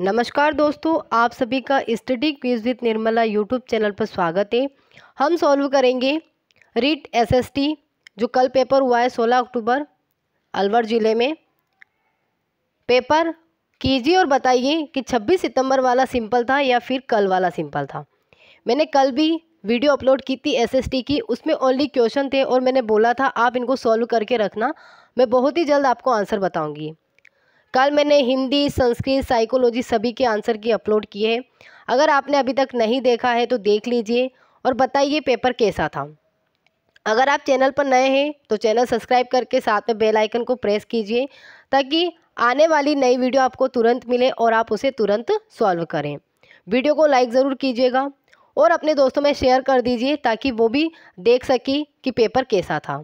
नमस्कार दोस्तों आप सभी का study quiz with Nirmala YouTube channel पर स्वागत है हम सॉल्व करेंगे रीट एसएसटी जो कल पेपर हुआ है 16 अक्टूबर अलवर ज़िले में पेपर कीजिए और बताइए कि 26 सितंबर वाला सिंपल था या फिर कल वाला सिंपल था मैंने कल भी वीडियो अपलोड की थी एस की उसमें ओनली क्वेश्चन थे और मैंने बोला था आप इनको सॉल्व करके रखना मैं बहुत ही जल्द आपको आंसर बताऊँगी कल मैंने हिंदी संस्कृत साइकोलॉजी सभी के आंसर की अपलोड की है अगर आपने अभी तक नहीं देखा है तो देख लीजिए और बताइए पेपर कैसा था अगर आप चैनल पर नए हैं तो चैनल सब्सक्राइब करके साथ में बेल आइकन को प्रेस कीजिए ताकि आने वाली नई वीडियो आपको तुरंत मिले और आप उसे तुरंत सॉल्व करें वीडियो को लाइक ज़रूर कीजिएगा और अपने दोस्तों में शेयर कर दीजिए ताकि वो भी देख सके कि पेपर कैसा था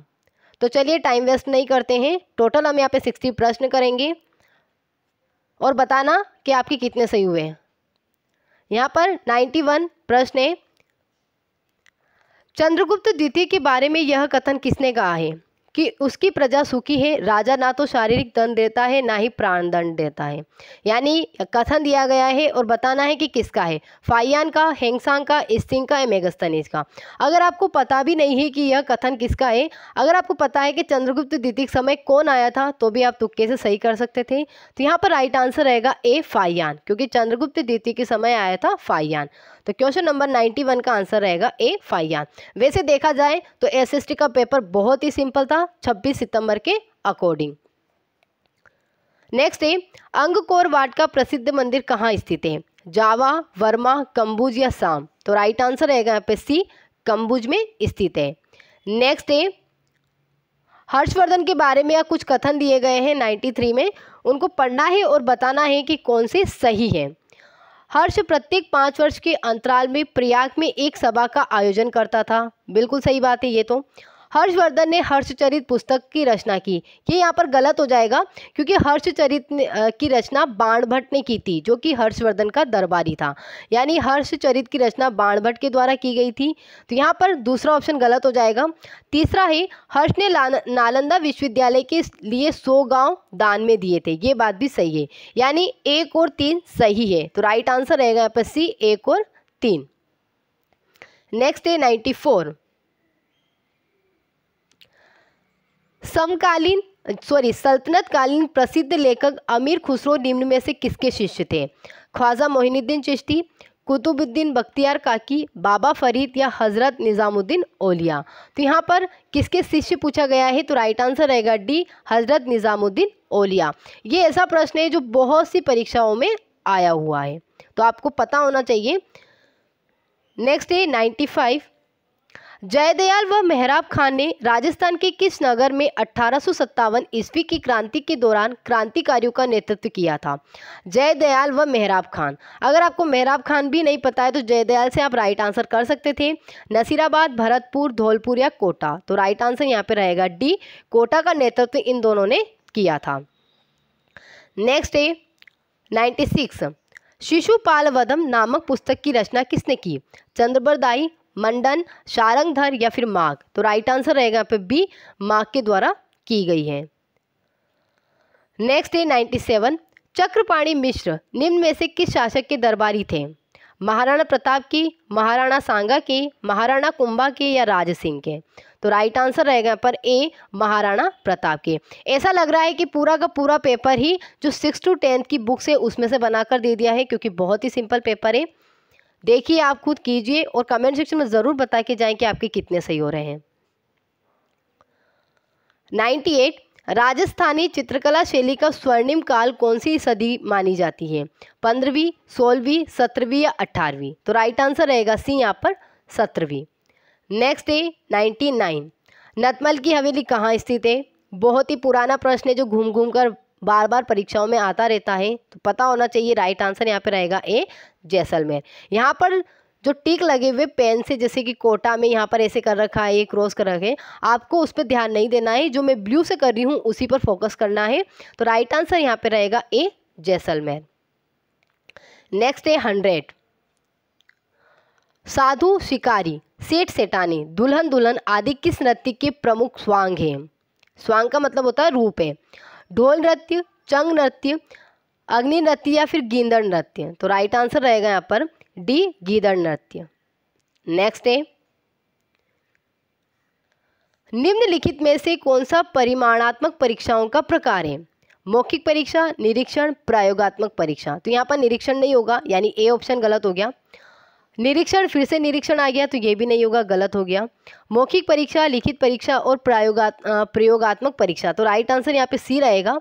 तो चलिए टाइम वेस्ट नहीं करते हैं टोटल हम यहाँ पे सिक्सटी प्रश्न करेंगे और बताना कि आपके कितने सही हुए हैं यहाँ पर नाइन्टी वन प्रश्न है चंद्रगुप्त द्वितीय के बारे में यह कथन किसने कहा है कि उसकी प्रजा सुखी है राजा ना तो शारीरिक दंड देता है ना ही प्राण दंड देता है यानी कथन दिया गया है और बताना है कि किसका है फाइयान का हेंगसांग का इस्तिंग का या मेगस्तनीज का अगर आपको पता भी नहीं है कि यह कथन किसका है अगर आपको पता है कि चंद्रगुप्त द्वितीय समय कौन आया था तो भी आप तुक्के से सही कर सकते थे तो यहाँ पर राइट आंसर रहेगा ए फाइयान क्योंकि चंद्रगुप्त द्वितीय के समय आया था फाइयान तो क्वेश्चन नंबर नाइन्टी वन का आंसर रहेगा ए फाइयान वैसे देखा जाए तो एस का पेपर बहुत ही सिंपल था छब्बीस सितंबर के अकॉर्डिंग नेक्स्ट है अंगकोर वाट का प्रसिद्ध मंदिर कहाँ स्थित है जावा वर्मा कंबुज या साम तो राइट आंसर रहेगा यहाँ पे सी कंबुज में स्थित है नेक्स्ट है हर्षवर्धन के बारे में या कुछ कथन दिए गए हैं 93 में उनको पढ़ना है और बताना है कि कौन से सही हैं हर्ष प्रत्येक पाँच वर्ष के अंतराल में प्रयाग में एक सभा का आयोजन करता था बिल्कुल सही बात है ये तो हर्षवर्धन ने हर्षचरित पुस्तक की रचना की ये यहाँ पर गलत हो जाएगा क्योंकि हर्षचरित की रचना बाणभट्ट ने की थी जो कि हर्षवर्धन का दरबारी था यानी हर्षचरित की रचना बाणभट्ट के द्वारा की गई थी तो यहाँ पर दूसरा ऑप्शन गलत हो जाएगा तीसरा है हर्ष ने नालंदा विश्वविद्यालय के लिए सो गाँव दान में दिए थे ये बात भी सही है यानी एक और तीन सही है तो राइट आंसर रहेगा यहाँ पर सी एक और तीन नेक्स्ट है नाइन्टी फोर समकालीन सॉरी सल्तनत कालीन प्रसिद्ध लेखक अमीर खुसरो निम्न में से किसके शिष्य थे ख्वाजा मोहिनुद्दीन चिश्ती कुतुबुद्दीन बख्तियार काकी बाबा फरीद या हज़रत निज़ामुद्दीन ओलिया तो यहाँ पर किसके शिष्य पूछा गया है तो राइट आंसर रहेगा डी हज़रत निज़ामुद्दीन ओलिया ये ऐसा प्रश्न है जो बहुत सी परीक्षाओं में आया हुआ है तो आपको पता होना चाहिए नेक्स्ट है नाइन्टी फाइव जयदयाल व मेहराब खान ने राजस्थान के किस नगर में अठारह ईस्वी की क्रांति के दौरान क्रांतिकारियों का नेतृत्व किया था जयदयाल व मेहराब खान अगर आपको मेहराब खान भी नहीं पता है तो जयदयाल से आप राइट आंसर कर सकते थे नसीराबाद भरतपुर धौलपुर या कोटा तो राइट आंसर यहाँ पे रहेगा डी कोटा का नेतृत्व इन दोनों ने किया था नेक्स्ट है नाइन्टी सिक्स शिशुपाल वधम नामक पुस्तक की रचना किसने की चंद्रबरदाई मंडन शारंगधर या फिर माघ तो राइट आंसर रहेगा यहाँ पे बी माघ के द्वारा की गई है नेक्स्ट है नाइन्टी सेवन चक्रपाणी मिश्र निम्न में से किस शासक के दरबारी थे महाराणा प्रताप की महाराणा सांगा की महाराणा कुंभा के या राज सिंह के तो राइट आंसर रहेगा पर ए महाराणा प्रताप के ऐसा लग रहा है कि पूरा का पूरा पेपर ही जो सिक्स टू टेंथ की बुक से उसमें से बनाकर दे दिया है क्योंकि बहुत ही सिंपल पेपर है देखिए आप खुद कीजिए और कमेंट सेक्शन में ज़रूर बता के जाएँ कि आपके कितने सही हो रहे हैं 98 राजस्थानी चित्रकला शैली का स्वर्णिम काल कौन सी सदी मानी जाती है पंद्रहवीं सोलहवीं सत्रहवीं या अट्ठारहवीं तो राइट आंसर रहेगा सी यहाँ पर सत्रहवीं नेक्स्ट है नाइन्टी नाइन नतमल की हवेली कहाँ स्थित है बहुत ही पुराना प्रश्न है जो घूम घूम कर बार बार परीक्षाओं में आता रहता है तो पता होना चाहिए राइट आंसर यहाँ पे रहेगा ए जैसलमेर यहाँ पर जो टिक लगे हुए पेन से जैसे कि कोटा में यहाँ पर ऐसे कर रखा है ये क्रॉस कर रखे आपको उस पर ध्यान नहीं देना है जो मैं ब्लू से कर रही हूँ उसी पर फोकस करना है तो राइट आंसर यहाँ पे रहेगा ए जैसलमेर नेक्स्ट है हंड्रेड साधु शिकारी सेठ सेटानी दुल्हन दुल्हन आदि किस नृत्य के प्रमुख स्वांग हैं स्वांग का मतलब होता है रूप है ढोल नृत्य चंग नृत्य अग्नि नृत्य या फिर गीदड़ नृत्य तो राइट आंसर रहेगा यहाँ पर डी गीदड़ नृत्य नेक्स्ट है निम्नलिखित में से कौन सा परिमाणात्मक परीक्षाओं का प्रकार है मौखिक परीक्षा निरीक्षण प्रायोगात्मक परीक्षा तो यहाँ पर निरीक्षण नहीं होगा यानी ए ऑप्शन गलत हो गया निरीक्षण फिर से निरीक्षण आ गया तो ये भी नहीं होगा गलत हो गया मौखिक परीक्षा लिखित परीक्षा और प्रायोगा प्रयोगात्मक परीक्षा तो राइट आंसर यहाँ पे सी रहेगा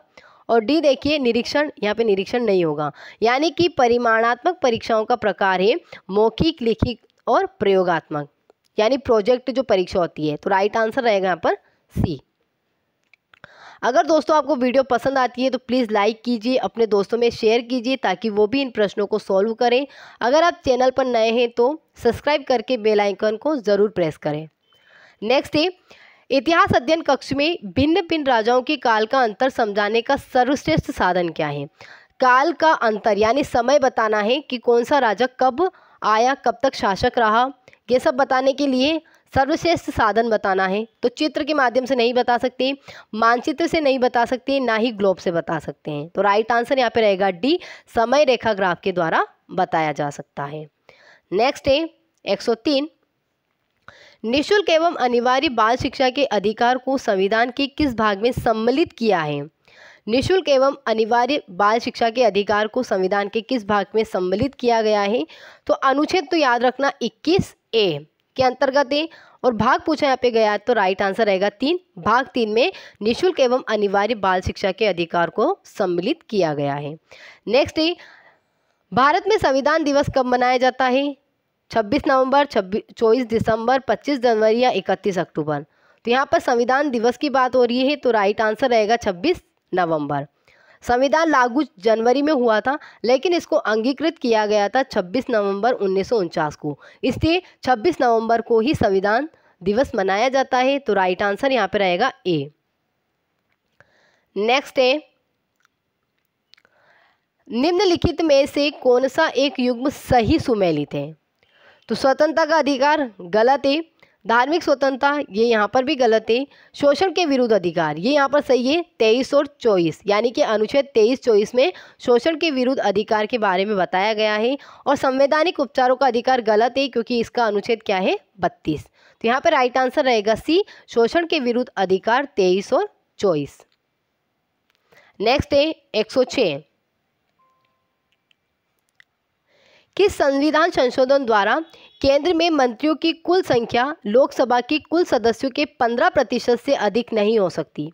और डी देखिए निरीक्षण यहाँ पे निरीक्षण नहीं होगा यानी कि परिमाणात्मक परीक्षाओं का प्रकार है मौखिक लिखित और प्रयोगात्मक यानी प्रोजेक्ट जो परीक्षा होती है तो राइट आंसर रहेगा यहाँ पर सी अगर दोस्तों आपको वीडियो पसंद आती है तो प्लीज़ लाइक कीजिए अपने दोस्तों में शेयर कीजिए ताकि वो भी इन प्रश्नों को सॉल्व करें अगर आप चैनल पर नए हैं तो सब्सक्राइब करके बेल आइकन को ज़रूर प्रेस करें नेक्स्ट है इतिहास अध्ययन कक्ष में भिन्न भिन्न राजाओं के काल का अंतर समझाने का सर्वश्रेष्ठ साधन क्या है काल का अंतर यानी समय बताना है कि कौन सा राजा कब आया कब तक शासक रहा ये सब बताने के लिए सर्वश्रेष्ठ साधन बताना है तो चित्र के माध्यम से नहीं बता सकते मानचित्र से नहीं बता सकते ना ही ग्लोब से बता सकते हैं तो राइट आंसर यहाँ पे रहेगा डी समय रेखा ग्राफ के द्वारा बताया जा सकता है नेक्स्ट है 103 निशुल्क एवं अनिवार्य बाल शिक्षा के अधिकार को संविधान के किस भाग में सम्मिलित किया है निशुल्क एवं अनिवार्य बाल शिक्षा के अधिकार को संविधान के किस भाग में सम्मिलित किया गया है तो अनुच्छेद तो याद रखना 21 ए के अंतर्गत है और भाग पूछा यहाँ पे गया तो राइट आंसर रहेगा तीन भाग तीन में निःशुल्क एवं अनिवार्य बाल शिक्षा के अधिकार को सम्मिलित किया गया है नेक्स्ट है भारत में संविधान दिवस कब मनाया जाता है 26 नवंबर छब्बीस चौबीस दिसंबर 25 जनवरी या 31 अक्टूबर तो यहाँ पर संविधान दिवस की बात हो रही है तो राइट आंसर रहेगा 26 नवंबर संविधान लागू जनवरी में हुआ था लेकिन इसको अंगीकृत किया गया था 26 नवंबर उन्नीस को इसलिए 26 नवंबर को ही संविधान दिवस मनाया जाता है तो राइट आंसर यहाँ पर रहेगा ए नेक्स्ट है निम्नलिखित में से कौन सा एक युग्म सही सुमेलित है तो स्वतंत्रता का अधिकार गलत है धार्मिक स्वतंत्रता ये यहाँ पर भी गलत है शोषण के विरुद्ध अधिकार ये यहाँ पर सही है तेईस और चौबीस यानी कि अनुच्छेद तेईस चौबीस में शोषण के विरुद्ध अधिकार के बारे में बताया गया है और संवैधानिक उपचारों का अधिकार गलत है क्योंकि इसका अनुच्छेद क्या है बत्तीस तो यहाँ पर राइट आंसर रहेगा सी शोषण के विरुद्ध अधिकार तेईस और चौबीस नेक्स्ट है एक सौ छः किस संविधान संशोधन द्वारा केंद्र में मंत्रियों की कुल संख्या लोकसभा की कुल सदस्यों के 15 प्रतिशत से अधिक नहीं हो सकती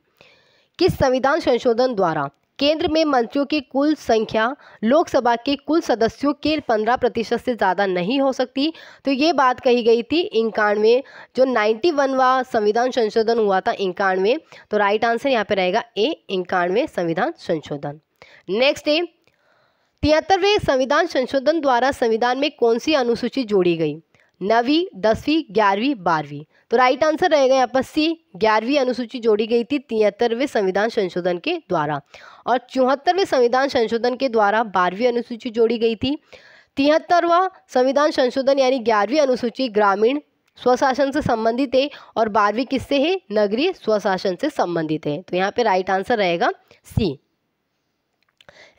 किस संविधान संशोधन द्वारा केंद्र में मंत्रियों की कुल संख्या लोकसभा के कुल सदस्यों के 15 प्रतिशत से ज़्यादा नहीं हो सकती तो ये बात कही गई थी इक्यानवे जो 91वां संविधान संशोधन हुआ था इक्यानवे तो राइट आंसर यहाँ पे रहेगा ए इक्यानवे संविधान संशोधन नेक्स्ट है तिहत्तरवें संविधान संशोधन द्वारा संविधान में कौन सी अनुसूची जोड़ी गई नवी दसवीं ग्यारहवीं बारहवीं तो राइट आंसर रहेगा यहाँ पर सी ग्यारहवीं अनुसूची जोड़ी गई थी तिहत्तरवें संविधान संशोधन के द्वारा और चौहत्तरवें संविधान संशोधन के द्वारा बारहवीं अनुसूची जोड़ी गई थी तिहत्तरवा संविधान संशोधन यानी ग्यारहवीं अनुसूची ग्रामीण स्वशासन से संबंधित है और बारहवीं किससे है नगरीय स्वशासन से संबंधित है तो यहाँ पर राइट आंसर रहेगा सी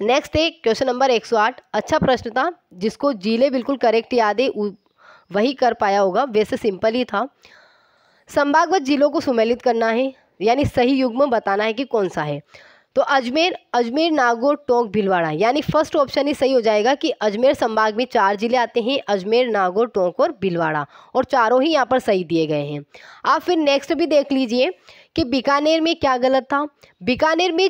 नेक्स्ट है क्वेश्चन नंबर 108 अच्छा प्रश्न था जिसको जिले बिल्कुल करेक्ट याद है वही कर पाया होगा वैसे सिंपल ही था संभागवत जिलों को सुमेलित करना है यानी सही युग्म बताना है कि कौन सा है तो अजमेर अजमेर नागौर टोंक भिलवाड़ा यानी फर्स्ट ऑप्शन ही सही हो जाएगा कि अजमेर संभाग में चार जिले आते हैं अजमेर नागौर टोंक और भिलवाड़ा और चारों ही यहाँ पर सही दिए गए हैं आप फिर नेक्स्ट भी देख लीजिए कि बीकानेर में क्या गलत था बीकानेर में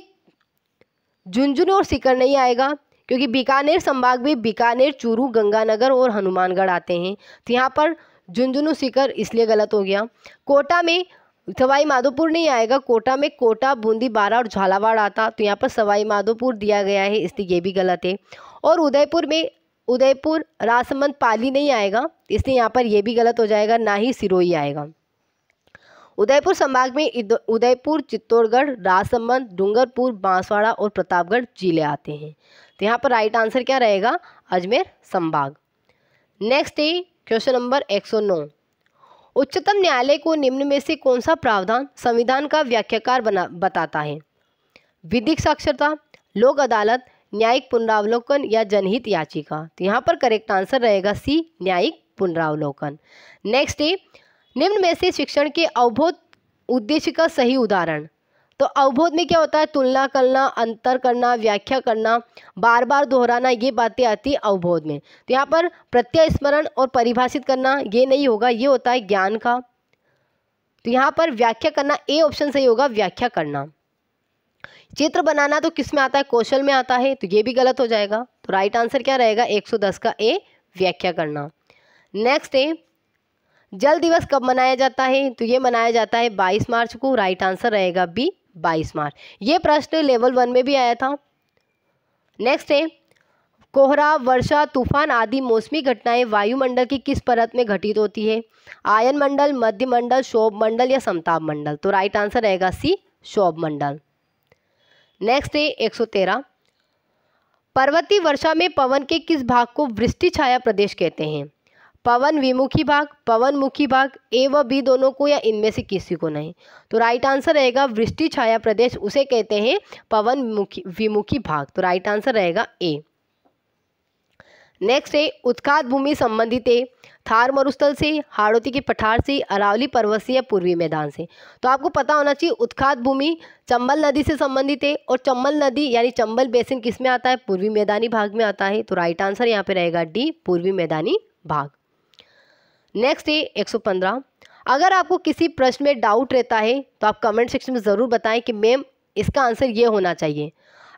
झुंझुनू और सीकर नहीं आएगा क्योंकि बीकानेर संभाग में बीकानेर चूरू गंगानगर और हनुमानगढ़ आते हैं तो यहाँ पर झुंझुनू सीकर इसलिए गलत हो गया कोटा में सवाई माधोपुर नहीं आएगा कोटा में कोटा बूंदी बारा और झालावाड़ आता तो यहाँ पर सवाई माधोपुर दिया गया है इसलिए ये भी गलत है और उदयपुर में उदयपुर राजसमंद पाली नहीं आएगा इसलिए यहाँ पर यह भी गलत हो जाएगा ना ही सिरोही आएगा उदयपुर संभाग में उदयपुर चित्तौड़गढ़ राजसमंद डूंगरपुर बांसवाड़ा और प्रतापगढ़ जिले आते हैं तो यहाँ पर राइट आंसर क्या रहेगा अजमेर संभाग नेक्स्ट है क्वेश्चन नंबर 109 उच्चतम न्यायालय को निम्न में से कौन सा प्रावधान संविधान का व्याख्याकार बना बताता है विधिक साक्षरता लोक अदालत न्यायिक पुनरावलोकन या जनहित याचिका तो यहाँ पर करेक्ट आंसर रहेगा सी न्यायिक पुनरावलोकन नेक्स्ट है निम्न में से शिक्षण के अवबोध उद्देश्य का सही उदाहरण तो अवबोध में क्या होता है तुलना करना अंतर करना व्याख्या करना बार बार दोहराना ये बातें आती है अवबोध में तो यहाँ पर प्रत्यास्मरण और परिभाषित करना ये नहीं होगा ये होता है ज्ञान का तो यहाँ पर व्याख्या करना ए ऑप्शन सही होगा व्याख्या करना चित्र बनाना तो किस में आता है कौशल में आता है तो ये भी गलत हो जाएगा तो राइट आंसर क्या रहेगा 110 का ए व्याख्या करना नेक्स्ट है जल दिवस कब मनाया जाता है तो ये मनाया जाता है बाईस मार्च को राइट आंसर रहेगा बी बाईस मार्च ये प्रश्न लेवल वन में भी आया था नेक्स्ट है कोहरा वर्षा तूफान आदि मौसमी घटनाएं वायुमंडल की किस परत में घटित होती है आयन मंडल मध्य मंडल शोभ मंडल या समताप मंडल तो राइट आंसर रहेगा सी शोभ मंडल नेक्स्ट है एक सौ तेरह पर्वतीय वर्षा में पवन के किस भाग को वृष्टि छाया प्रदेश कहते हैं पवन विमुखी भाग पवन मुखी भाग ए व बी दोनों को या इनमें से किसी को नहीं तो राइट आंसर रहेगा वृष्टि छाया प्रदेश उसे कहते हैं पवन मुखी विमुखी भाग तो राइट आंसर रहेगा ए नेक्स्ट है उत्खात भूमि संबंधित है थार मरुस्थल से हाड़ोती के पठार से अरावली पर्वत से या पूर्वी मैदान से तो आपको पता होना चाहिए उत्खात भूमि चंबल नदी से संबंधित है और चंबल नदी यानी चंबल बेसिन किस में आता है पूर्वी मैदानी भाग में आता है तो राइट आंसर यहाँ पे रहेगा डी पूर्वी मैदानी भाग नेक्स्ट है 115 अगर आपको किसी प्रश्न में डाउट रहता है तो आप कमेंट सेक्शन में ज़रूर बताएं कि मैम इसका आंसर ये होना चाहिए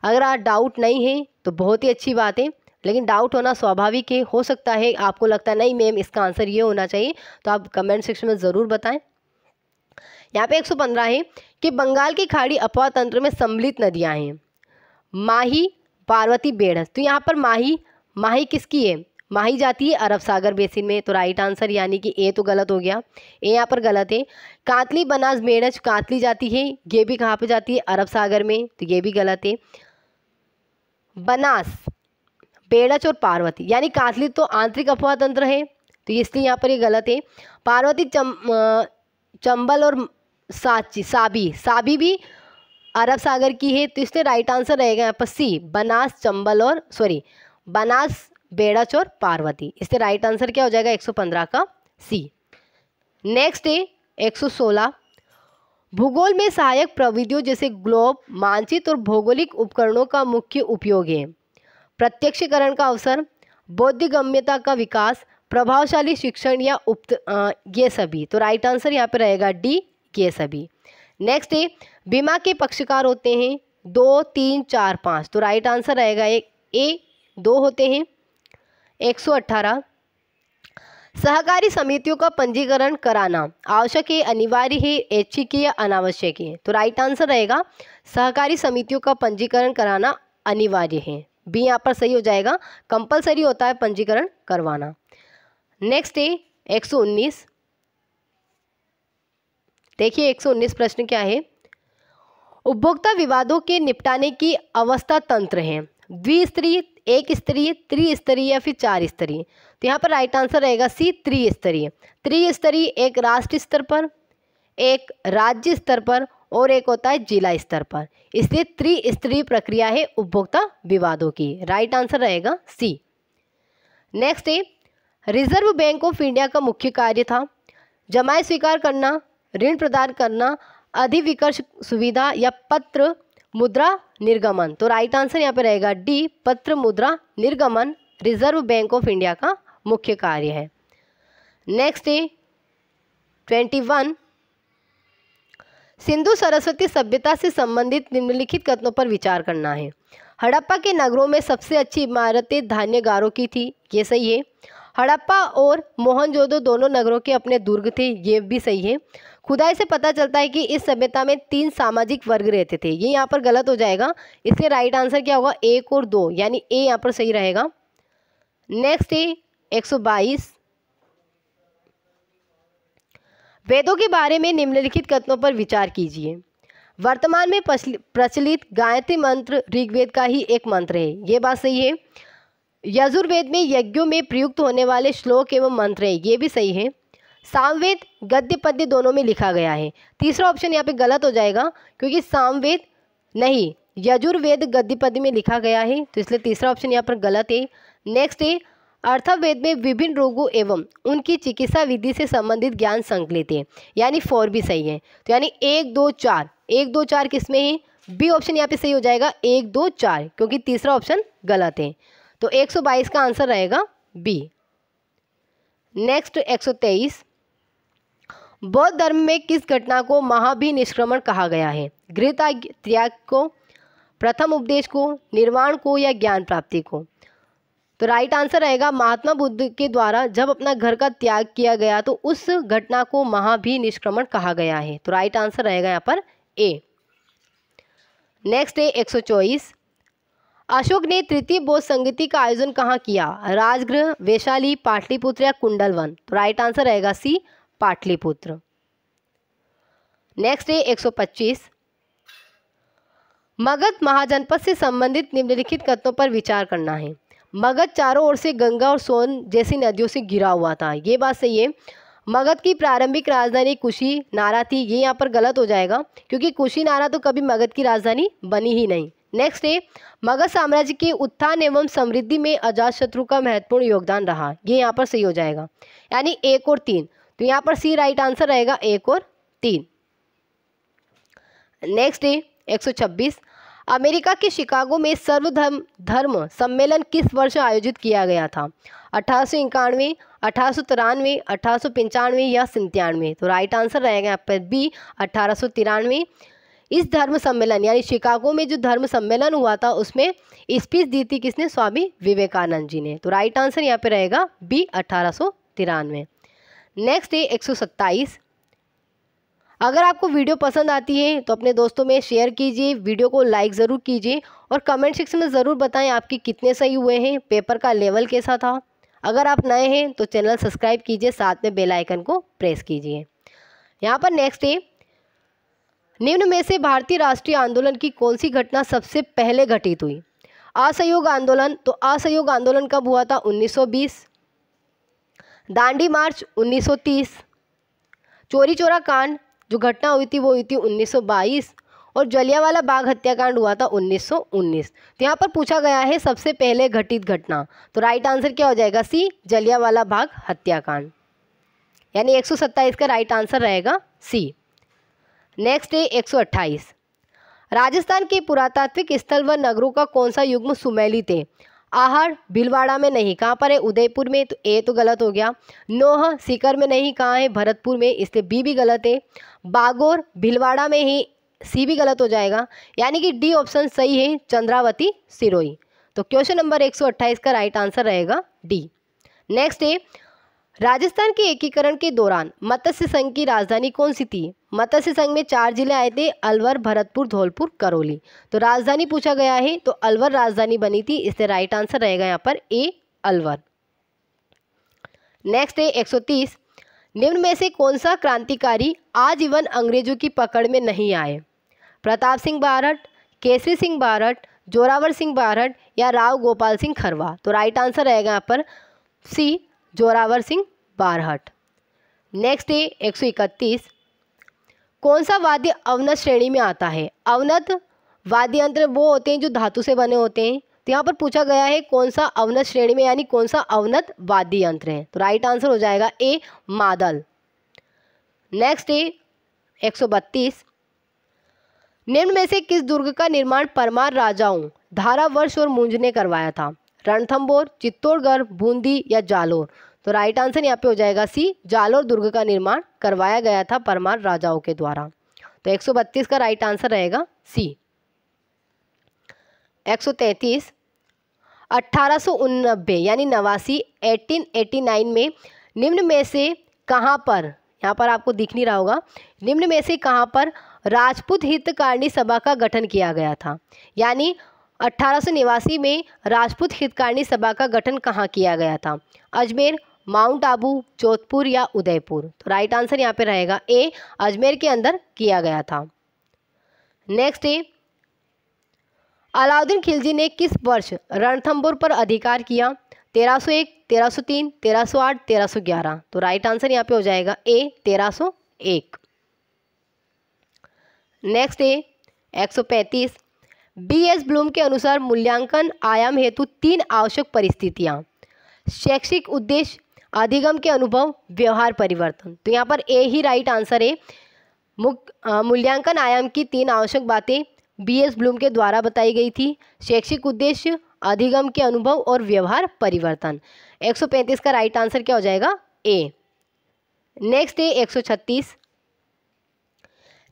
अगर आप डाउट नहीं है तो बहुत ही अच्छी बात है लेकिन डाउट होना स्वाभाविक है हो सकता है आपको लगता है नहीं मैम इसका आंसर ये होना चाहिए तो आप कमेंट सेक्शन में ज़रूर बताएं यहाँ पे 115 है कि बंगाल की खाड़ी अपवा तंत्र में सम्मिलित नदियाँ हैं माही पार्वती बेड़स तो यहाँ पर माही माही किसकी है माही जाती है अरब सागर बेसिन में तो राइट आंसर यानी कि ए तो गलत हो गया ए यहाँ पर गलत है कांतली बनास मेड़च कांतली जाती है ये भी कहाँ पे जाती है अरब सागर में तो ये भी गलत है बनास बेड़च और पार्वती यानी कांतली तो आंतरिक अफवाह तंत्र है तो इसलिए यहाँ पर ये गलत है पार्वती चम चंबल और साची साबी साबी भी अरब सागर की है तो इसलिए राइट आंसर रहेगा यहाँ पर सी बनास चंबल और सॉरी बनास बेड़ा चोर पार्वती इससे राइट आंसर क्या हो जाएगा 115 का सी नेक्स्ट है 116 भूगोल में सहायक प्रविधियों जैसे ग्लोब मानचित और भौगोलिक उपकरणों का मुख्य उपयोग है प्रत्यक्षीकरण का अवसर बौद्धिगम्यता का विकास प्रभावशाली शिक्षण या उप ये सभी तो राइट आंसर यहाँ पर रहेगा डी ये सभी नेक्स्ट है बीमा के पक्षकार होते हैं दो तीन चार पाँच तो राइट आंसर रहेगा एक ए दो होते हैं अठारह सहकारी समितियों का पंजीकरण कराना आवश्यक है अनिवार्य है ऐच्छिक है या अनावश्यक है तो राइट आंसर रहेगा सहकारी समितियों का पंजीकरण कराना अनिवार्य है बी यहाँ पर सही हो जाएगा कंपलसरी होता है पंजीकरण करवाना नेक्स्ट है 119 देखिए 119 प्रश्न क्या है उपभोक्ता विवादों के निपटाने की अवस्था तंत्र है द्विस्तरीय एक स्तरीय त्रिस्तरीय या फिर चार स्तरीय तो यहाँ पर राइट आंसर रहेगा सी त्रिस्तरीय त्रिस्तरीय एक राष्ट्र स्तर पर एक राज्य स्तर पर और एक होता है जिला स्तर पर इसलिए त्रिस्तरीय प्रक्रिया है उपभोक्ता विवादों की राइट आंसर रहेगा सी नेक्स्ट है रिजर्व बैंक ऑफ इंडिया का मुख्य कार्य था जमाए स्वीकार करना ऋण प्रदान करना अधिविकर्ष सुविधा या पत्र मुद्रा निर्गमन तो राइट आंसर यहाँ पे रहेगा डी पत्र मुद्रा निर्गमन रिजर्व बैंक ऑफ इंडिया का मुख्य कार्य है नेक्स्ट है ट्वेंटी वन सिंधु सरस्वती सभ्यता से संबंधित निम्नलिखित कथनों पर विचार करना है हड़प्पा के नगरों में सबसे अच्छी इमारतें धान्यगारों की थी ये सही है हड़प्पा और मोहनजोदो दोनों नगरों के अपने दुर्ग थे ये भी सही है खुदाई से पता चलता है कि इस सभ्यता में तीन सामाजिक वर्ग रहते थे ये यहाँ पर गलत हो जाएगा इसके राइट आंसर क्या होगा एक और दो यानी ए यहाँ पर सही रहेगा नेक्स्ट है एक सौ बाईस वेदों के बारे में निम्नलिखित कथनों पर विचार कीजिए वर्तमान में प्रचलित गायत्री मंत्र ऋग्वेद का ही एक मंत्र है ये बात सही है यजुर्वेद में यज्ञों में प्रयुक्त होने वाले श्लोक एवं मंत्र हैं ये भी सही है सामवेद गद्य पद्य दोनों में लिखा गया है तीसरा ऑप्शन यहाँ पे गलत हो जाएगा क्योंकि सामवेद नहीं यजुर्वेद गद्य पद्य में लिखा गया है तो इसलिए तीसरा ऑप्शन यहाँ पर गलत है नेक्स्ट है अर्थवेद में विभिन्न रोगों एवं उनकी चिकित्सा विधि से संबंधित ज्ञान संकलित है यानी फोर भी सही है तो यानी एक दो चार एक दो चार किस में है बी ऑप्शन यहाँ पे सही हो जाएगा एक दो चार क्योंकि तीसरा ऑप्शन गलत है तो 122 का आंसर रहेगा बी नेक्स्ट 123 बौद्ध धर्म में किस घटना को महाभिनिष्क्रमण कहा गया है गृहता त्याग को प्रथम उपदेश को निर्वाण को या ज्ञान प्राप्ति को तो राइट आंसर रहेगा महात्मा बुद्ध के द्वारा जब अपना घर का त्याग किया गया तो उस घटना को महाभिनिष्क्रमण कहा गया है तो राइट आंसर रहेगा यहाँ पर ए नेक्स्ट है चौबीस अशोक ने तृतीय बोध संगीति का आयोजन कहाँ किया राजगृह वैशाली पाटलिपुत्र या कुंडलवन तो राइट आंसर रहेगा सी पाटलिपुत्र नेक्स्ट है 125 मगध महाजनपद से संबंधित निम्नलिखित कथनों पर विचार करना है मगध चारों ओर से गंगा और सोन जैसी नदियों से घिरा हुआ था ये बात सही है मगध की प्रारंभिक राजधानी कुशी नारा थी ये यहाँ पर गलत हो जाएगा क्योंकि कुशी नारा तो कभी मगध की राजधानी बनी ही नहीं नेक्स्ट है मगध साम्राज्य के उत्थान एवं समृद्धि में अजातशत्रु का महत्वपूर्ण योगदान रहा ये यहाँ पर सही हो जाएगा यानी एक और तीन तो यहाँ पर सी राइट आंसर रहेगा एक और तीन नेक्स्ट है 126 अमेरिका के शिकागो में सर्वधर्म धर्म सम्मेलन किस वर्ष आयोजित किया गया था अठारह सौ इक्यानवे अठारह सौ तिरानवे अठारह सौ पंचानवे या सन्तानवे तो राइट आंसर रहेगा यहाँ पर बी अठारह सौ तिरानवे इस धर्म सम्मेलन यानी शिकागो में जो धर्म सम्मेलन हुआ था उसमें स्पीच दी थी किसने स्वामी विवेकानंद जी ने तो राइट आंसर यहाँ पे रहेगा बी अठारह नेक्स्ट है एक अगर आपको वीडियो पसंद आती है तो अपने दोस्तों में शेयर कीजिए वीडियो को लाइक ज़रूर कीजिए और कमेंट सेक्शन में ज़रूर बताएं आपके कितने सही हुए हैं पेपर का लेवल कैसा था अगर आप नए हैं तो चैनल सब्सक्राइब कीजिए साथ में बेल आइकन को प्रेस कीजिए यहाँ पर नेक्स्ट है निम्न में से भारतीय राष्ट्रीय आंदोलन की कौन सी घटना सबसे पहले घटित हुई असहयोग आंदोलन तो असहयोग आंदोलन कब हुआ था 1920 दांडी मार्च 1930 चोरी चोरा कांड जो घटना हुई थी वो हुई थी 1922 और जलियावाला बाग हत्याकांड हुआ था 1919 तो यहाँ पर पूछा गया है सबसे पहले घटित घटना तो राइट आंसर क्या हो जाएगा सी जलियावाला बाग हत्याकांड यानी सत्ताईस का राइट आंसर रहेगा सी नेक्स्ट है एक राजस्थान के पुरातात्विक स्थल व नगरों का कौन सा युग्म सुमेलित है आहड़ भिलवाड़ा में नहीं कहाँ पर है उदयपुर में तो ए तो गलत हो गया नोह सीकर में नहीं कहाँ है भरतपुर में इसलिए बी भी गलत है बागोर भिलवाड़ा में ही सी भी गलत हो जाएगा यानी कि डी ऑप्शन सही है चंद्रावती सिरोई तो क्वेश्चन नंबर 128 का राइट आंसर रहेगा डी नेक्स्ट है राजस्थान के एकीकरण के दौरान मत्स्य संघ की राजधानी कौन सी थी मत्स्य संघ में चार जिले आए थे अलवर भरतपुर धौलपुर करौली तो राजधानी पूछा गया है तो अलवर राजधानी बनी थी इससे राइट आंसर रहेगा यहाँ पर ए अलवर नेक्स्ट है 130 निम्न में से कौन सा क्रांतिकारी आजीवन अंग्रेजों की पकड़ में नहीं आए प्रताप सिंह बारट केसरी सिंह बारट जोरावर सिंह बारट या राव गोपाल सिंह खरवा तो राइट आंसर रहेगा यहाँ पर सी जोरावर सिंह बारहट नेक्स्ट है एक सौ इकतीस कौन सा वाद्य अवनत श्रेणी में आता है अवनत वाद्य यंत्र वो होते हैं जो धातु से बने होते हैं तो यहाँ पर पूछा गया है कौन सा अवनत श्रेणी में यानी कौन सा अवनत वाद्य यंत्र है तो राइट आंसर हो जाएगा ए मादल नेक्स्ट है एक सौ बत्तीस निम्न में से किस दुर्ग का निर्माण परमार राजाओं धारा वर्ष और मुंज ने करवाया था रणथम्बोर चित्तौड़गढ़ बूंदी या जालोर तो राइट आंसर यहाँ पे हो जाएगा सी जालोर दुर्ग का निर्माण करवाया गया था परमार राजाओं के द्वारा तो 132 का राइट आंसर रहेगा सी 133 1890 यानी नवासी 1889 में निम्न में से कहाँ पर यहाँ पर आपको दिख नहीं रहा होगा निम्न में से कहाँ पर राजपूत हितकारिणी सभा का गठन किया गया था यानी अट्ठारह में राजपूत हितकारिणी सभा का गठन कहाँ किया गया था अजमेर माउंट आबू जोधपुर या उदयपुर तो राइट आंसर यहाँ पे रहेगा ए अजमेर के अंदर किया गया था नेक्स्ट ए अलाउद्दीन खिलजी ने किस वर्ष रणथंबोर पर अधिकार किया 1301, 1303, 1308, 1311 तो राइट आंसर यहाँ पे हो जाएगा ए 1301 नेक्स्ट सौ 135 बी एस ब्लूम के अनुसार मूल्यांकन आयाम हेतु तीन आवश्यक परिस्थितियाँ शैक्षिक उद्देश्य अधिगम के अनुभव व्यवहार परिवर्तन तो यहाँ पर ए ही राइट आंसर है मुख मूल्यांकन आयाम की तीन आवश्यक बातें बी एस ब्लूम के द्वारा बताई गई थी शैक्षिक उद्देश्य अधिगम के अनुभव और व्यवहार परिवर्तन 135 का राइट आंसर क्या हो जाएगा ए नेक्स्ट है 136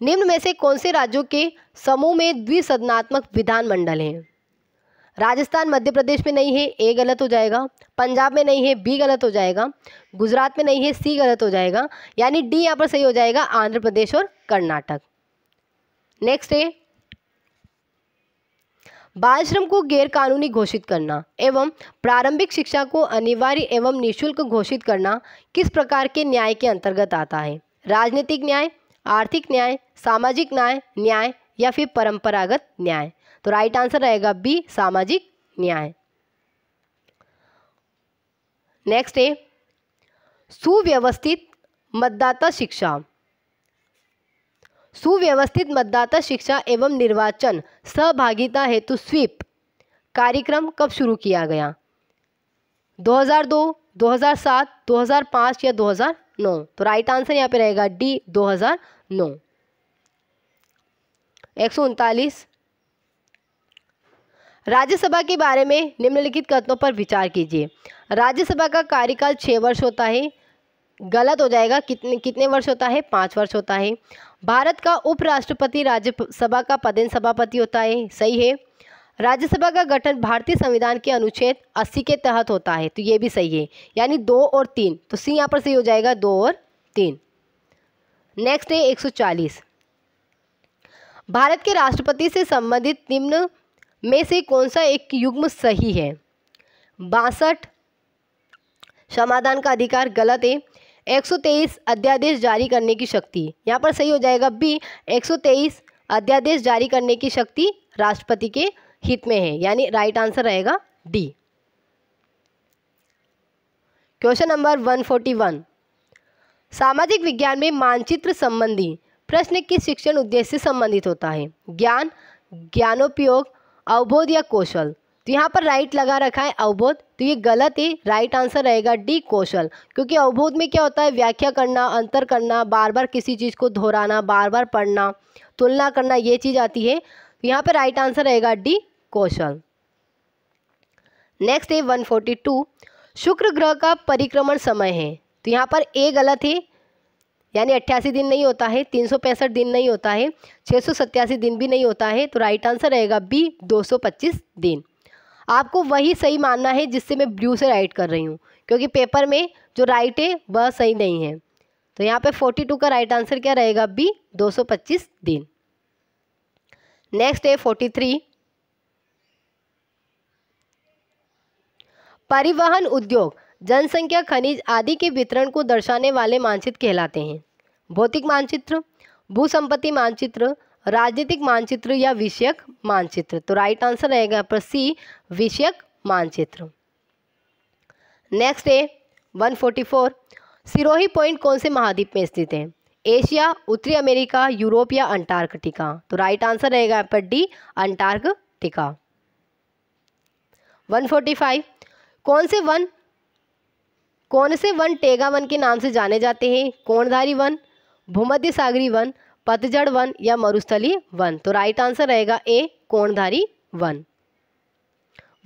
निम्न में से कौन से राज्यों के समूह में द्विसदनात्मक विधानमंडल हैं राजस्थान मध्य प्रदेश में नहीं है ए गलत हो जाएगा पंजाब में नहीं है बी गलत हो जाएगा गुजरात में नहीं है सी गलत हो जाएगा यानी डी यहाँ पर सही हो जाएगा आंध्र प्रदेश और कर्नाटक नेक्स्ट है बाल श्रम को गैर कानूनी घोषित करना एवं प्रारंभिक शिक्षा को अनिवार्य एवं निशुल्क घोषित करना किस प्रकार के न्याय के अंतर्गत आता है राजनीतिक न्याय आर्थिक न्याय सामाजिक न्याय न्याय या फिर परंपरागत न्याय तो राइट आंसर रहेगा बी सामाजिक न्याय नेक्स्ट है सुव्यवस्थित मतदाता शिक्षा सुव्यवस्थित मतदाता शिक्षा एवं निर्वाचन सहभागिता हेतु स्वीप कार्यक्रम कब शुरू किया गया 2002, 2007, 2005 या 2009 तो राइट आंसर यहाँ पे रहेगा डी 2009 एक सौ उनतालीस राज्यसभा के बारे में निम्नलिखित कथनों पर विचार कीजिए राज्यसभा का कार्यकाल छः वर्ष होता है गलत हो जाएगा कितने कितने वर्ष होता है पाँच वर्ष होता है भारत का उपराष्ट्रपति राज्यसभा का पदेन सभापति होता है सही है राज्यसभा का गठन भारतीय संविधान के अनुच्छेद 80 के तहत होता है तो ये भी सही है यानी दो और तीन तो सी यहाँ पर सही हो जाएगा दो और तीन नेक्स्ट है 140 भारत के राष्ट्रपति से संबंधित निम्न में से कौन सा एक युग्म सही है बासठ समाधान का अधिकार गलत है 123 अध्यादेश जारी करने की शक्ति यहाँ पर सही हो जाएगा बी 123 अध्यादेश जारी करने की शक्ति राष्ट्रपति के हित में है यानी राइट आंसर रहेगा डी क्वेश्चन नंबर 141 सामाजिक विज्ञान में मानचित्र संबंधी प्रश्न किस शिक्षण उद्देश्य से संबंधित होता है ज्ञान ज्ञानोपयोग अवबोध या कौशल तो यहाँ पर राइट लगा रखा है अवबोध तो ये गलत है राइट आंसर रहेगा डी कौशल क्योंकि अवबोध में क्या होता है व्याख्या करना अंतर करना बार बार किसी चीज़ को दोहराना बार बार पढ़ना तुलना करना ये चीज़ आती है तो यहाँ पर राइट आंसर रहेगा डी कौशल नेक्स्ट है 142 शुक्र ग्रह का परिक्रमण समय है तो यहाँ पर ए गलत है यानी अट्ठासी दिन नहीं होता है तीन सौ पैंसठ दिन नहीं होता है छः दिन भी नहीं होता है तो राइट आंसर रहेगा बी दो सौ पच्चीस दिन आपको वही सही मानना है जिससे मैं ब्लू से राइट कर रही हूँ क्योंकि पेपर में जो राइट है वह सही नहीं है तो यहाँ पे टू का राइट आंसर क्या रहेगा बी पच्चीस दिन नेक्स्ट है थ्री परिवहन उद्योग जनसंख्या खनिज आदि के वितरण को दर्शाने वाले मानचित्र कहलाते हैं भौतिक मानचित्र भू संपत्ति मानचित्र राजनीतिक मानचित्र या विषयक मानचित्र तो राइट आंसर रहेगा पर सी विषयक मानचित्र नेक्स्ट है 144 सिरोही पॉइंट कौन से महाद्वीप में स्थित है एशिया उत्तरी अमेरिका यूरोप या अंटार्कटिका तो राइट आंसर रहेगा यहाँ पर डी अंटार्कटिका 145 कौन से वन कौन से वन टेगा वन के नाम से जाने जाते हैं कोणधारी वन भूमध्य सागरी वन पतझड़ वन या मरुस्थली वन तो राइट आंसर रहेगा ए कोणधारी वन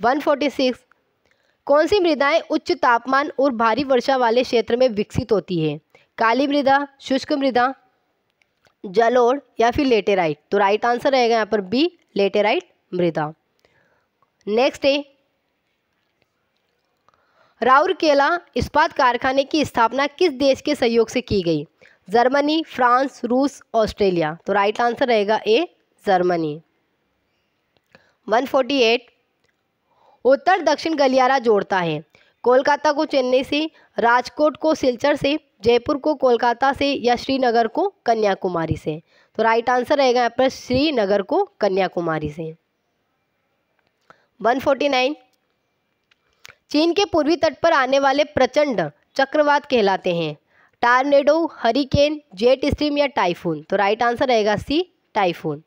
वन फोर्टी सिक्स कौन सी मृदाएं उच्च तापमान और भारी वर्षा वाले क्षेत्र में विकसित होती है काली मृदा शुष्क मृदा जलोड़ या फिर लेटेराइट तो राइट आंसर रहेगा यहाँ पर बी लेटेराइट मृदा नेक्स्ट है राउरकेला इस्पात कारखाने की स्थापना किस देश के सहयोग से की गई जर्मनी फ्रांस रूस ऑस्ट्रेलिया तो राइट आंसर रहेगा ए जर्मनी 148 उत्तर दक्षिण गलियारा जोड़ता है कोलकाता को चेन्नई से राजकोट को सिलचर से जयपुर को कोलकाता से या श्रीनगर को कन्याकुमारी से तो राइट आंसर रहेगा यहाँ पर श्रीनगर को कन्याकुमारी से 149 चीन के पूर्वी तट पर आने वाले प्रचंड चक्रवात कहलाते हैं टारनेडो हरिकेन जेट स्ट्रीम या टाइफून तो राइट आंसर रहेगा सी टाइफून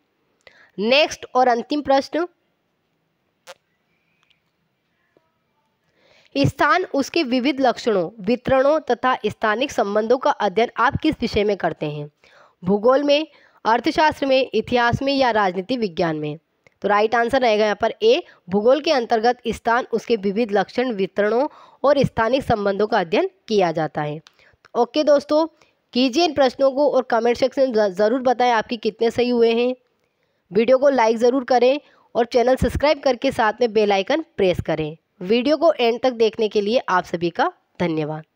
नेक्स्ट और अंतिम प्रश्न स्थान उसके विविध लक्षणों वितरणों तथा स्थानिक संबंधों का अध्ययन आप किस विषय में करते हैं भूगोल में अर्थशास्त्र में इतिहास में या राजनीति विज्ञान में तो राइट आंसर रहेगा यहाँ पर ए भूगोल के अंतर्गत स्थान उसके विविध लक्षण वितरणों और स्थानिक संबंधों का अध्ययन किया जाता है ओके दोस्तों कीजिए इन प्रश्नों को और कमेंट सेक्शन में ज़रूर बताएं आपके कितने सही हुए हैं वीडियो को लाइक ज़रूर करें और चैनल सब्सक्राइब करके साथ में बेल आइकन प्रेस करें वीडियो को एंड तक देखने के लिए आप सभी का धन्यवाद